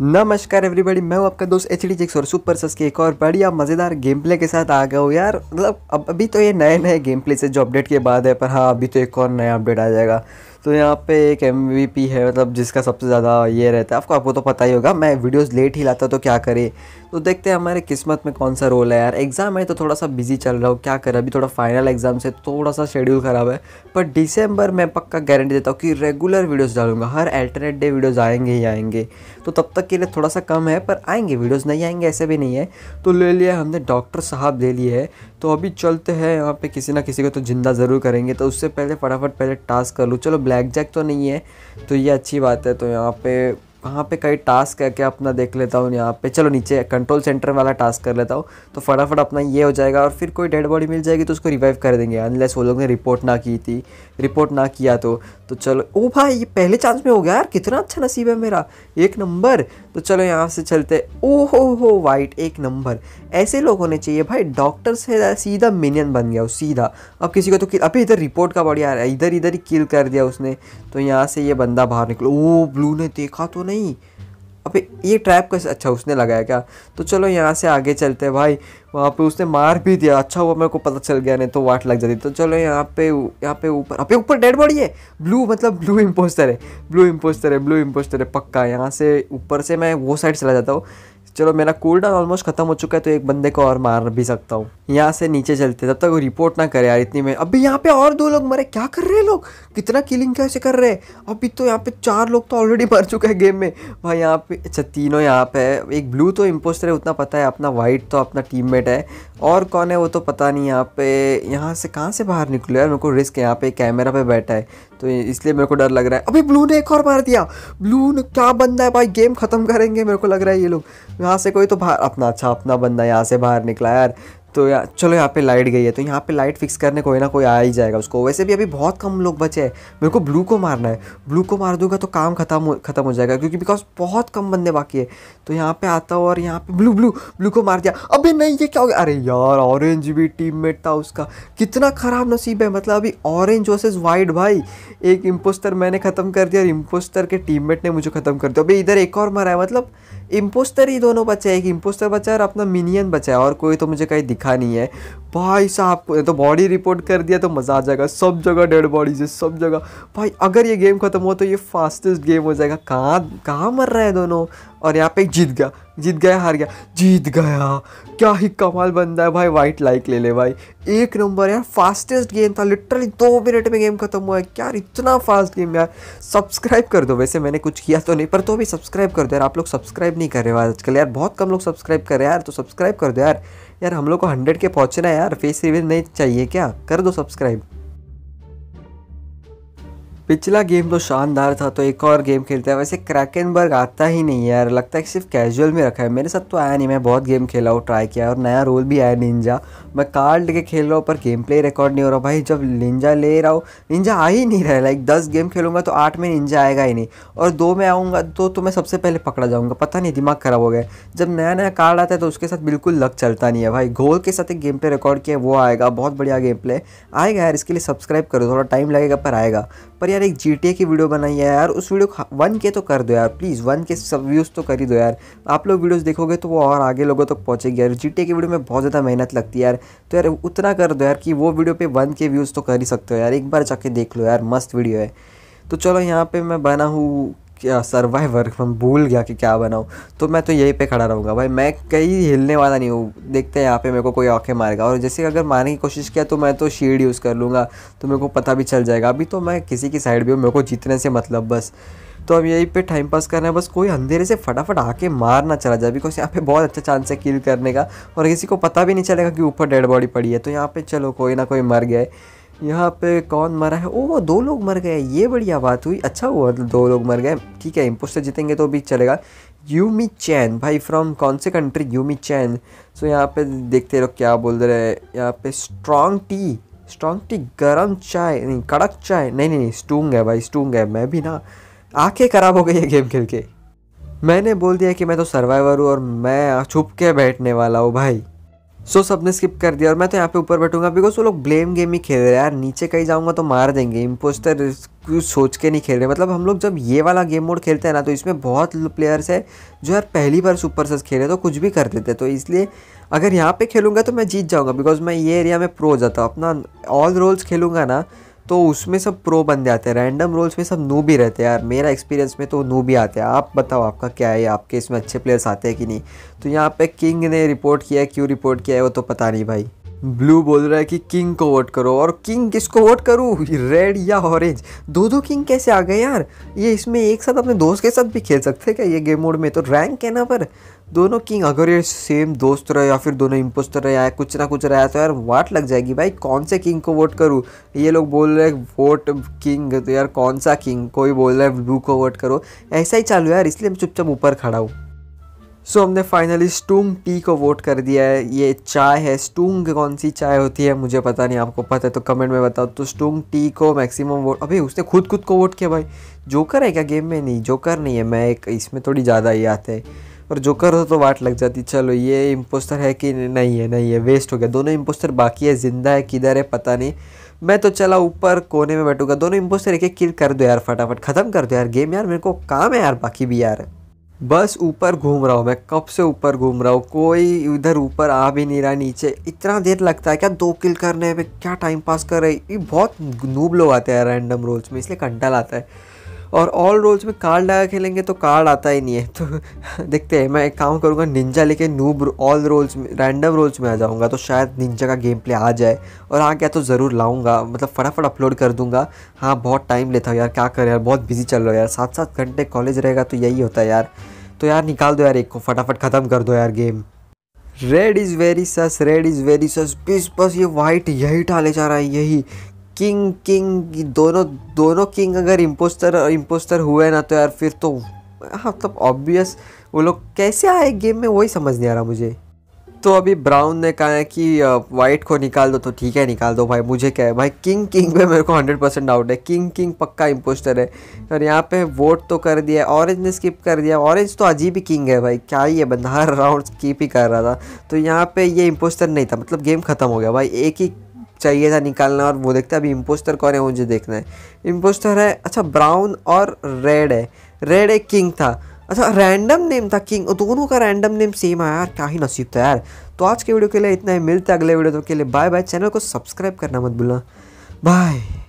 नमस्कार एवरीबॉडी मैं हूं आपका दोस्त एच डी जिक्स और सुपर सस के एक और बढ़िया मज़ेदार गेम प्ले के साथ आ गया हूँ यार मतलब अब अभी तो ये नए नए गेम प्ले से जो अपडेट के बाद है पर हाँ अभी तो एक और नया अपडेट आ जाएगा तो यहाँ पे एक एम है मतलब जिसका सबसे ज़्यादा ये रहता है आपको आपको तो पता ही होगा मैं वीडियोज़ लेट ही लाता तो क्या करे तो देखते हैं हमारे किस्मत में कौन सा रोल है यार एग्ज़ाम है तो थोड़ा सा बिजी चल रहा हूँ क्या करें अभी थोड़ा फाइनल एग्ज़ाम से थोड़ा सा शेड्यूल ख़राब है पर दिसंबर मैं पक्का गारंटी देता हूँ कि रेगुलर वीडियोस डालूंगा हर अल्टरनेट डे वीडियोस आएंगे ही आएंगे तो तब तक के लिए थोड़ा सा कम है पर आएंगे वीडियोज़ नहीं आएंगे ऐसे भी नहीं है तो ले लिया हमने डॉक्टर साहब ले लिए है तो अभी चलते हैं यहाँ पे किसी ना किसी को तो ज़िंदा ज़रूर करेंगे तो उससे पहले फटाफट पहले टास्क कर लूँ चलो ब्लैक जैक तो नहीं है तो ये अच्छी बात है तो यहाँ पे वहाँ पे कई टास्क करके अपना देख लेता हूँ यहाँ पे चलो नीचे कंट्रोल सेंटर वाला टास्क कर लेता हूँ तो फटाफट अपना ये हो जाएगा और फिर कोई डेड बॉडी मिल जाएगी तो उसको रिवाइव कर देंगे अनलेस वो लोग ने रिपोर्ट ना की थी रिपोर्ट ना किया तो तो चलो ओ भाई ये पहले चांस में हो गया यार कितना अच्छा नसीब है मेरा एक नंबर तो चलो यहाँ से चलते ओ हो हो वाइट एक नंबर ऐसे लोग होने चाहिए भाई डॉक्टर से सीधा मिनियन बन गया सीधा अब किसी को तो कि, अभी इधर रिपोर्ट का बढ़िया आ रहा है इधर इधर ही किल कर दिया उसने तो यहाँ से ये बंदा बाहर निकलो ओ ब्लू ने देखा तो नहीं अबे ये ट्रैप कैसे अच्छा उसने लगाया क्या तो चलो यहाँ से आगे चलते हैं भाई वहाँ पे उसने मार भी दिया अच्छा हुआ मेरे को पता चल गया नहीं तो वाट लग जाती तो चलो यहाँ पे यहाँ पे ऊपर अबे ऊपर डेड बॉडी है ब्लू मतलब ब्लू इम्पोस्टर है ब्लू इम्पोस्टर है ब्लू इम्पोस्टर है पक्का यहाँ से ऊपर से मैं वो साइड चला जाता हूँ चलो मेरा कूल डाउन ऑलमोस्ट खत्म हो चुका है तो एक बंदे को और मार भी सकता हूँ यहाँ से नीचे चलते तब तक वो रिपोर्ट ना करे यार इतनी में अभी यहाँ पे और दो लोग मरे क्या कर रहे हैं लोग कितना किलिंग कैसे कर रहे हैं अभी तो यहाँ पे चार लोग तो ऑलरेडी मर चुका है गेम में भाई यहाँ पे अच्छा तीनों यहाँ पे है एक ब्लू तो इम्पोस्टर है उतना पता है अपना वाइट तो अपना टीम है और कौन है वो तो पता नहीं यहाँ पे यहाँ से कहाँ से बाहर निकलो यार मेरे को रिस्क है यहाँ पे कैमरा पे बैठा है तो इसलिए मेरे को डर लग रहा है अभी ब्लू ने एक और मार दिया ब्लू ने क्या बंदा है भाई गेम ख़त्म करेंगे मेरे को लग रहा है ये लोग यहाँ से कोई तो बाहर अपना अच्छा अपना बंदा यहाँ से बाहर निकला यार तो यार चलो यहाँ पे लाइट गई है तो यहाँ पे लाइट फिक्स करने कोई ना कोई आ ही जाएगा उसको वैसे भी अभी बहुत कम लोग बचे हैं मेरे को ब्लू को मारना है ब्लू को मार दूंगा तो काम खत्म खत्म हो जाएगा क्योंकि बिकॉज बहुत कम बंदे बाकी है तो यहाँ पे आता हूँ और यहाँ पे ब्लू ब्लू ब्लू को मार दिया अबे नहीं ये क्या हो गया अरे यार ऑरेंज भी टीम था उसका कितना ख़राब नसीब है मतलब अभी ऑरेंज वर्सेज वाइट भाई एक इम्पोस्टर मैंने ख़त्म कर दिया और इम्पोस्टर के टीम ने मुझे ख़त्म कर दिया अभी इधर एक और मारा है मतलब इम्पोस्टर ही दोनों बचे एक इम्पोस्टर बचा है और अपना मिनियन बचा है और कोई तो मुझे कहीं दिखा देखा नहीं है भाई साहब तो बॉडी रिपोर्ट कर दिया तो मज़ा आ जाएगा सब जगह डेड बॉडीज है सब जगह भाई अगर ये गेम ख़त्म हो तो ये फास्टेस्ट गेम हो जाएगा कहाँ कहाँ मर रहे हैं दोनों और यहाँ पे जीत गया जीत गया हार गया जीत गया क्या ही कमाल बंदा है भाई वाइट लाइक ले ले भाई एक नंबर यार फास्टेस्ट गेम था लिटरली दो मिनट में गेम खत्म हुआ है क्या इतना फास्ट गेम यार सब्सक्राइब कर दो वैसे मैंने कुछ किया तो नहीं पर तो भी सब्सक्राइब कर दो यार आप लोग सब्सक्राइब नहीं कर रहे हो आजकल यार बहुत कम लोग सब्सक्राइब कर रहे हैं यार तो सब्सक्राइब कर दो यार यार हम लोग को हंड्रेड के पहुँचना है यार फेस रिवील नहीं चाहिए क्या कर दो सब्सक्राइब पिछला गेम तो शानदार था तो एक और गेम खेलते हैं वैसे क्रैकनबर्ग आता ही नहीं है यार लगता है कि सिर्फ कैजुअल में रखा है मेरे साथ तो आया नहीं मैं बहुत गेम खेला हूँ ट्राई किया और नया रोल भी आया निंजा मैं कार्ड लेके खेल रहा हूँ पर गेम प्ले रिकॉर्ड नहीं हो रहा भाई जब निंजा ले रहा हूँ निंजा आ ही नहीं रहा है लाइक दस गेम खेलूंगा तो आठ में निंजा आएगा ही नहीं और दो में आऊँगा तो तो मैं सबसे पहले पकड़ा जाऊँगा पता नहीं दिमाग ख़राब हो गया जब नया नया कार्ड आता है तो उसके साथ बिल्कुल लक चलता नहीं है भाई घोल के साथ एक गेम प्ले रिकॉर्ड किया वो आएगा बहुत बढ़िया गेम प्ले आएगा यार इसके लिए सब्सक्राइब करो थोड़ा टाइम लगेगा पर आएगा पर यार एक जी की वीडियो बनाई है यार उस वीडियो वन के तो कर दो यार प्लीज़ वन के सब व्यूज़ तो कर ही दो यार आप लोग वीडियोस देखोगे तो वो और आगे लोगों तक तो पहुँचेगी यार जी की वीडियो में बहुत ज़्यादा मेहनत लगती है यार तो यार उतना कर दो यार कि वो वीडियो पे वन के व्यूज़ तो कर ही सकते हो यार एक बार जाके देख लो यार मस्त वीडियो है तो चलो यहाँ पे मैं बना हूँ क्या सर्वाइवर मैं भूल गया कि क्या बनाऊँ तो मैं तो यहीं पे खड़ा रहूँगा भाई मैं कहीं हिलने वाला नहीं हूँ देखते हैं यहाँ पे मेरे को कोई आँखें मारेगा और जैसे अगर मारने की कोशिश किया तो मैं तो शील्ड यूज़ कर लूँगा तो मेरे को पता भी चल जाएगा अभी तो मैं किसी की साइड भी हूँ मेरे को जीतने से मतलब बस तो हम यहीं पे टाइम पास करना है बस कोई अंधेरे से फटाफट आके मारना चला जाए बिकॉज यहाँ पे बहुत अच्छा चांस है किल करने का और किसी को पता भी नहीं चलेगा कि ऊपर डेड बॉडी पड़ी है तो यहाँ पे चलो कोई ना कोई मर गए यहाँ पे कौन मरा है ओह दो लोग मर गए ये बढ़िया बात हुई अच्छा हुआ मतलब दो लोग मर गए ठीक है इम्पोस्टर जीतेंगे तो भी चलेगा यूमी चैन भाई फ्रॉम कौन से कंट्री यूमी चैन सो यहाँ पे देखते रहो क्या बोल रहे हैं यहाँ पे स्ट्रॉन्ग टी स्ट्रॉन्ग टी गरम चाय नहीं कड़क चाय नहीं नहीं, नहीं स्टूंग है भाई स्टूंग है मैं भी ना आंखें खराब हो गई है गेम खेल के मैंने बोल दिया कि मैं तो सर्वाइवर हूँ और मैं छुप के बैठने वाला हूँ भाई सो so, सबने स्किप कर दिया और मैं तो यहाँ पे ऊपर बैठूंगा बिकॉज वो लोग ब्लेम गेम ही खेल रहे हैं यार नीचे कहीं जाऊँगा तो मार देंगे इम्पोस्टर सोच के नहीं खेल रहे मतलब हम लोग जब ये वाला गेम मोड खेलते हैं ना तो इसमें बहुत प्लेयर्स है जो यार पहली बार सुपर सस खेले तो कुछ भी कर देते तो इसलिए अगर यहाँ पे खेलूंगा तो मैं जीत जाऊँगा बिकॉज मैं ये एरिया में प्रो जाता हूँ अपना ऑल रोल्स खेलूंगा ना तो उसमें सब प्रो बन जाते हैं रैंडम रोल्स में सब नू भी रहते हैं यार मेरा एक्सपीरियंस में तो नू भी आते हैं आप बताओ आपका क्या है आपके इसमें अच्छे प्लेयर्स आते हैं कि नहीं तो यहाँ पे किंग ने रिपोर्ट किया है क्यों रिपोर्ट किया है वो तो पता नहीं भाई ब्लू बोल रहा है कि किंग को वोट करो और किंग किसको वोट करूँ रेड या ऑरेंज दो दो किंग कैसे आ गए यार ये इसमें एक साथ अपने दोस्त के साथ भी खेल सकते हैं क्या ये गेम मोड में तो रैंक है ना पर दोनों किंग अगर ये सेम दोस्त रहे या फिर दोनों इम्पोस्टर रहे या कुछ ना कुछ रहा तो यार वाट लग जाएगी भाई कौन से किंग को वोट करूँ ये लोग बोल रहे हैं वोट किंग तो यार कौन सा किंग कोई बोल रहा है ब्लू को वोट करो ऐसा ही चालू यार इसलिए मैं चुपचाप ऊपर खड़ा हूँ सो so, हमने फाइनली स्टूंग टी को वोट कर दिया है ये चाय है स्टूंग कौन सी चाय होती है मुझे पता नहीं आपको पता है तो कमेंट में बताओ तो स्टूंग टी को मैक्सिमम वोट अभी उसने खुद खुद को वोट किया भाई जोकर है क्या गेम में नहीं जोकर नहीं है मैं एक इसमें थोड़ी ज़्यादा ही आते हैं और जोकर हो तो वाट लग जाती चलो ये इम्पोस्टर है कि नहीं है नहीं है वेस्ट हो गया दोनों इम्पोस्टर बाकी है ज़िंदा है किधर है पता नहीं मैं तो चला ऊपर कोने में बैठूंगा दोनों इम्पोस्टर एक एक किल कर दो यार फटाफट ख़त्म कर दो यार गेम यार मेरे को काम है यार बाकी भी यार बस ऊपर घूम रहा हूँ मैं कब से ऊपर घूम रहा हूँ कोई इधर ऊपर आ भी नहीं रहा नीचे इतना देर लगता है क्या दो किल करने में क्या टाइम पास कर रही ये बहुत नूब लोग आते हैं रैंडम रोल्स में इसलिए कंटल आता है और ऑल रोल्स में कार्ड लगा खेलेंगे तो कार्ड आता ही नहीं है तो देखते हैं मैं एक काम करूँगा निंजा लेके नूब ऑल रोल्स में रैंडम रोल्स में आ जाऊँगा तो शायद निंजा का गेम प्ले आ जाए और आ हाँ, गया तो ज़रूर लाऊँगा मतलब फटाफट अपलोड कर दूँगा हाँ बहुत टाइम लेता हूँ यार क्या करें यार बहुत बिजी चल रहा है यार सात सात घंटे कॉलेज रहेगा तो यही होता है यार तो यार निकाल दो यार एक को फटाफट ख़त्म कर दो यार game red is very sus red is very sus बस बस ये वाइट यही टाले जा रहा है यही किंग किंग दोनों दोनों किंग अगर इम्पोस्टर और इम्पोस्टर हुए ना तो यार फिर तो हाँ मतलब तो ऑब्वियस वो लोग कैसे आए गेम में वही समझ नहीं आ रहा मुझे तो अभी ब्राउन ने कहा है कि वाइट को निकाल दो तो ठीक है निकाल दो भाई मुझे क्या है भाई किंग किंग पे मेरे को हंड्रेड परसेंट डाउट है किंग किंग पक्का इम्पोस्टर है और यहाँ पे वोट तो कर दिया ऑरेंज ने स्किप कर दिया ऑरेंज तो अजीब ही किंग है भाई क्या ही है बंदा हर राउंड स्किप ही कर रहा था तो यहाँ पर ये इम्पोस्टर नहीं था मतलब गेम ख़त्म हो गया भाई एक ही चाहिए था निकालना और वो देखते अभी इम्पोस्टर कौन है मुझे देखना है इम्पोस्टर है अच्छा ब्राउन और रेड है रेड एक किंग था अच्छा रैंडम नेम था किंग दोनों का रैंडम नेम सेम आया यार क्या ही नसीब था यार तो आज के वीडियो के लिए इतना ही मिलता है अगले वीडियो तो के लिए बाय बाय चैनल को सब्सक्राइब करना मत भूलना बाय